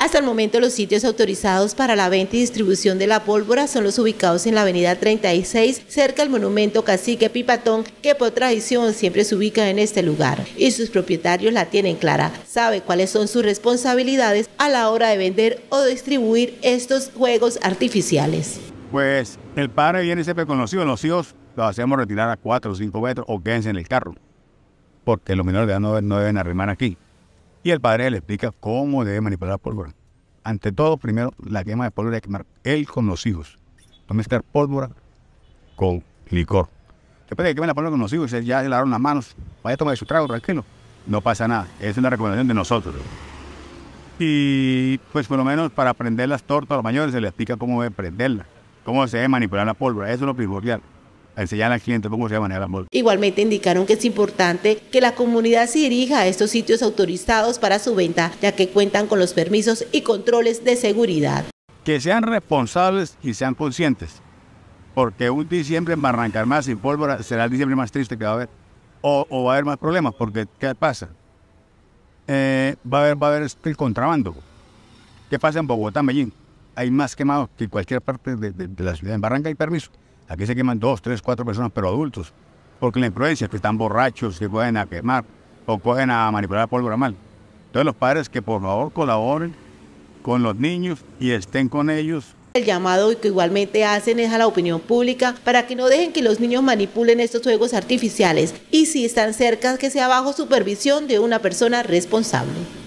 Hasta el momento los sitios autorizados para la venta y distribución de la pólvora son los ubicados en la avenida 36, cerca del monumento Cacique Pipatón, que por tradición siempre se ubica en este lugar. Y sus propietarios la tienen clara, sabe cuáles son sus responsabilidades a la hora de vender o distribuir estos juegos artificiales. Pues el padre viene siempre conocido, los hijos, los hacemos retirar a 4 o 5 metros o quédense en el carro, porque los menores de edad no deben arrimar aquí. Y el padre le explica cómo debe manipular la pólvora. Ante todo, primero, la quema de pólvora debe quemar él con los hijos. No mezclar pólvora con licor. Después de que la pólvora con los hijos, ya se lavaron las manos, vaya a tomar su trago, tranquilo. No pasa nada. es una recomendación de nosotros. Y pues por lo menos para aprender las tortas a los mayores se les explica cómo debe prenderla, cómo se debe manipular la pólvora. Eso es lo primordial enseñar al cliente cómo se maneja el Igualmente indicaron que es importante que la comunidad se dirija a estos sitios autorizados para su venta, ya que cuentan con los permisos y controles de seguridad. Que sean responsables y sean conscientes, porque un diciembre en Barranca más sin pólvora será el diciembre más triste que va a haber, o, va a haber más problemas, porque ¿qué pasa? Eh, va, a haber, va a haber el contrabando. ¿Qué pasa en Bogotá, Medellín? Hay más quemados que en cualquier parte de, de la ciudad. En Barranca hay permiso. Aquí se queman dos, tres, cuatro personas, pero adultos, porque la influencia es que están borrachos, que pueden quemar o pueden a manipular pólvora mal. Entonces los padres que por favor colaboren con los niños y estén con ellos el llamado que igualmente hacen es a la opinión pública para que no dejen que los niños manipulen estos juegos artificiales y si están cerca que sea bajo supervisión de una persona responsable.